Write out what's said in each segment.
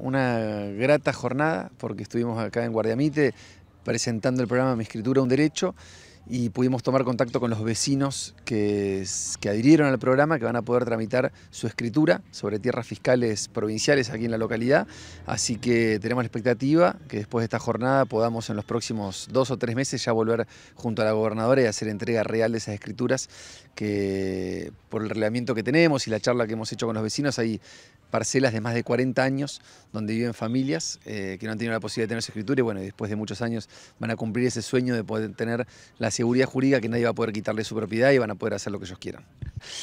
Una grata jornada porque estuvimos acá en Guardiamite presentando el programa Mi Escritura, un Derecho y pudimos tomar contacto con los vecinos que, que, adhirieron al programa, que van a poder tramitar su escritura sobre tierras fiscales provinciales aquí en la localidad. Así que tenemos la expectativa que después de esta jornada podamos en los próximos dos o tres meses ya volver junto a la gobernadora y hacer entrega real de esas escrituras que por el reglamento que tenemos y la charla que hemos hecho con los vecinos hay parcelas de más de 40 años donde viven familias eh, que no han tenido la posibilidad de tener su escritura y bueno, después de muchos años van a cumplir ese sueño de poder tener la seguridad jurídica que nadie va a poder quitarle su propiedad y van a poder hacer lo que ellos quieran.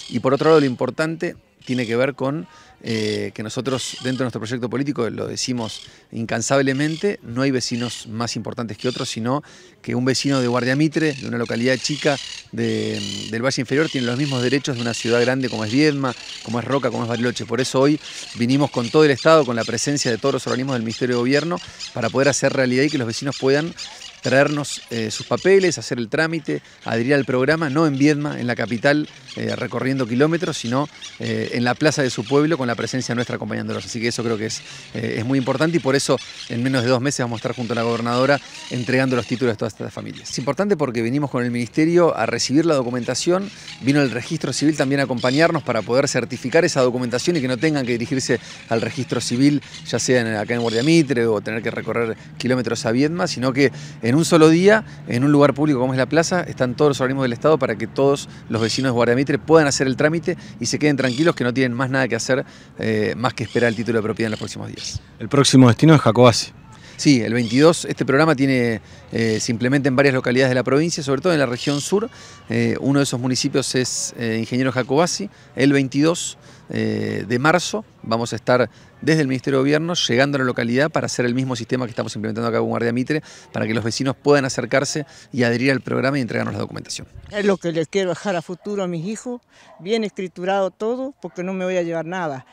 Y por otro lado, lo importante tiene que ver con eh, que nosotros, dentro de nuestro proyecto político, lo decimos incansablemente, no hay vecinos más importantes que otros, sino que un vecino de Guardia Mitre, de una localidad chica del Valle Inferior, tiene los mismos derechos de una ciudad grande como es Viedma, como es Roca, como es Bariloche. Por eso hoy vinimos con todo el Estado, con la presencia de todos los organismos del Ministerio de Gobierno, para poder hacer realidad y que los vecinos puedan traernos eh, sus papeles, hacer el trámite, adherir al programa, no en Viedma, en la capital, eh, recorriendo kilómetros, sino eh, en la plaza de su pueblo con la presencia nuestra acompañándolos. Así que eso creo que es, es muy importante y por eso en menos de dos meses vamos a estar junto a la gobernadora entregando los títulos a todas estas familias. Es importante porque venimos con el ministerio a recibir la documentación, vino el registro civil también a acompañarnos para poder certificar esa documentación y que no tengan que dirigirse al registro civil, ya sea en acá en Guardia Mitre o tener que recorrer kilómetros a Viedma, sino que en un solo día, en un lugar público como es la plaza, están todos los organismos del Estado para que todos los vecinos de Guardamitre puedan hacer el trámite y se queden tranquilos que no tienen más nada que hacer eh, más que esperar el título de propiedad en los próximos días. El próximo destino es Jacobasi. Sí, el 22, este programa tiene, eh, se implementa en varias localidades de la provincia, sobre todo en la región sur. Eh, uno de esos municipios es Ingeniero Jacobasi, el 22 eh, de marzo vamos a estar desde el Ministerio de Gobierno llegando a la localidad para hacer el mismo sistema que estamos implementando acá con Guardia Mitre, para que los vecinos puedan acercarse y adherir al programa y entregarnos la documentación. Es lo que les quiero dejar a futuro a mis hijos, bien escriturado todo, porque no me voy a llevar nada.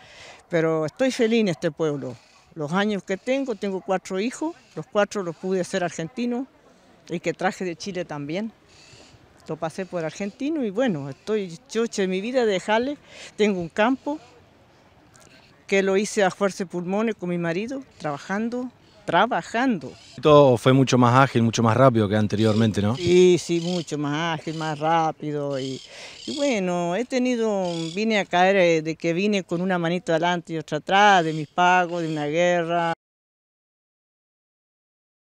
Pero estoy feliz en este pueblo. Los años que tengo, tengo cuatro hijos, los cuatro los pude hacer argentinos, y que traje de Chile también. Lo pasé por argentino y bueno, estoy choche mi vida de jale. Tengo un campo que lo hice a fuerza de pulmones con mi marido, trabajando, trabajando. Todo fue mucho más ágil, mucho más rápido que anteriormente, ¿no? Sí, sí, mucho más ágil, más rápido. Y, y bueno, he tenido, vine a caer eh, de que vine con una manita adelante y otra atrás, de mis pagos, de una guerra.